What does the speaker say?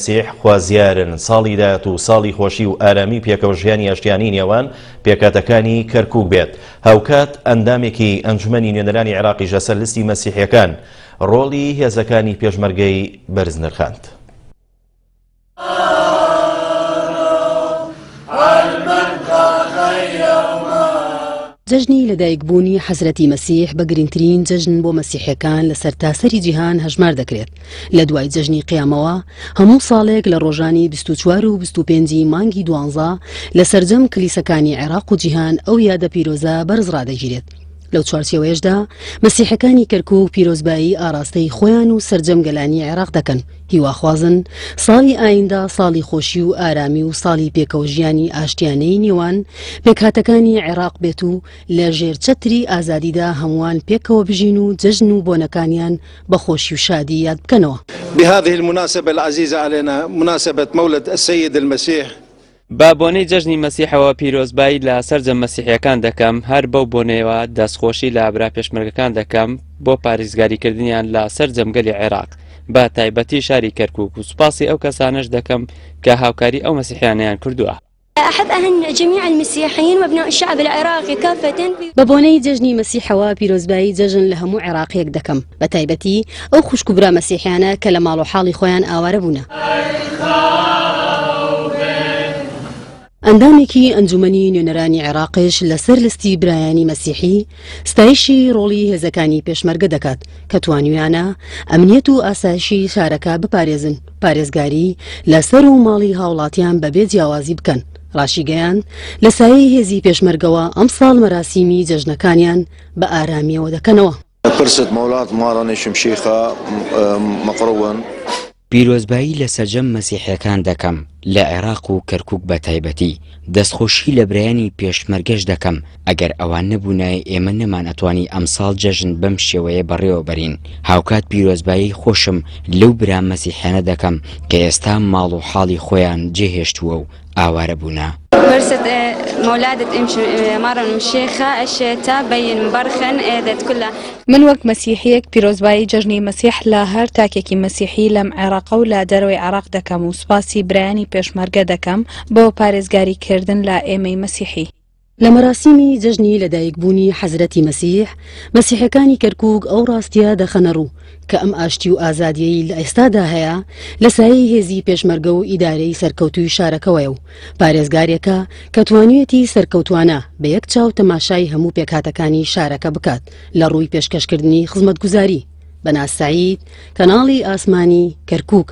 مەسیح خوازیارن ساڵی دات و ساڵی خۆشی و ئارامی پێکەوە ژیانی ئەشتیانی نێوان پێکاتەکانی کەرکک بێت هاوکات ئەندامێکی ئەنجومی نوێنەرانی عراقی ژەسەر لستی مەسیحیەکان ڕۆڵی هێزەکانی پێشمەرگەی بەرز نرخاند. جەژنی لەدایکبوونی حەزرەتی مەسیح بە گرنگترین جەژن بۆ مەسیحەکان لە سەرتاسەری جیهان هەژمار دەکرێت لە دوای جەژنی قیامەوە هەموو ساڵێک لە ڕۆژانی 24 و 25 مانگی دوانزا لە سرجەم کلیسەکانی عێراق و جیهان ئەو یادە پیرۆزە بەرزڕادەگیرێت لەو چوارچێوەیەشدا مەسیحەکانی کەرک و پیرۆزبایی ئاراستەی خۆیان و سرجەم گەلانی عێراق دەکەن هیواخوازن ساڵی ئایندا ساڵی خۆشی و ئارامی و ساڵی پێکەوژیانی ئاشتیانەی نێوان پێکهاتەکانی عێراق بێت و لە ژێرچەتری ئازادیدا هەمووان پێکەوە بژین و جەژن و بۆنەکانیان بە خۆشی و شادی یاد بکەنەوە بهذه المناسبة العزيزة علينا مناسبة مولد السيد المسيح با بۆنەی جەژنی مەسیحەوە پیرۆزبایی لە سەررجە مەسیحیەکان دەکەم هەر بەو بۆنەوە دەستخۆشی لە ئابرا پێشمەرگەکان دەکەم بۆ پارێزگاریکردنیان لە سەر جەمگەلی عێراق با تایبەتی شاری کەرکک و سوپاسی ئەو کەسانش دەکەم کە هاوکاری ئەو مەسیحیانیان کردووە. أحب أهن جميع المسيحيين وأبناء الشعب العراقي كافة ببوني ججني مسيح وبيروز باي ججن لهم عراقي يكدكم بتايبتي أو خشكبرا مسيحيانا كلمالو حالي خوان آواربونا ئەندامێکی ئەنجومنی نوێنەرانی عێراقش لەسەر لستی برایانی مەسیحی ستایشی ڕۆڵی هێزەکانی پێشمەرگە دەکات کە توانویانە ئەمنیەت و ئاسایشی شارەکە بپارێزن پارێزگاری لەسەر و ماڵی هاوڵاتیان بەبێ جیاوازی بکەن ڕاشیگەیان لە سایەی هێزی پێشمەرگەوە ئەم ساڵ مەراسیمی جەژنەکانیان بە ئارامیەوە دەکەنەوە پرست مەولات ماڕانێشم شیخە مەقڕون پیرۆزبایی لە سەرجەم مەسیحەکان دەکەم لە عێراق و کەرکک بە تایبەتی دەستخۆشی لە برایانی پێشمەرگەش دەکەم ئەگەر ئەوان نەبوونای ئێمە نەمانەتوانی ئەمساڵ جەژن بەم شێوەیە بەڕێوە بەرین هاوکات پیرۆزبایی خۆشم لەو برامەسیحێنە دەکەم کە ئێستا ماڵ و حاڵی خۆیان جێهێشتووە و ئاوارە بوونا. فرصة مولادة مرة شيخة الشيتا بين برخن ذات كلها من وەک مەسیحەیەک پیرۆزبایی جژنی مەسیح لە هەر تاکێکی مەسیحی لەم عێراق و لە دەروی عراق دەکەم و سوپاسی برایانی پێشمەرگە دەکەم بۆ پارێزگاریکردن لە ئێمەی مەسیحی لە مەراسیمی جەژنی لەدایکبوونی حەزرەتی مەسیح مەسیحەکانی کەرکک ئەو ڕاستیە دەخەنەڕوو کە ئەم ئاشتی و ئازادیەی لە ئێستادا هەیە لەسایی هێزی پێشمەرگە و ئیدارەی سەرکەوتوی شارەکەوەی و پارێزگارێکە کە توانێتی سەرکەوتوانە بە یەک چاو تەماشای هەموو پێکاتەکانی شارەکە بکات لە ڕووی پێشکەشکردنی خزمەتگوزاری بەناساییت کەناڵی ئاسمانی کەرکک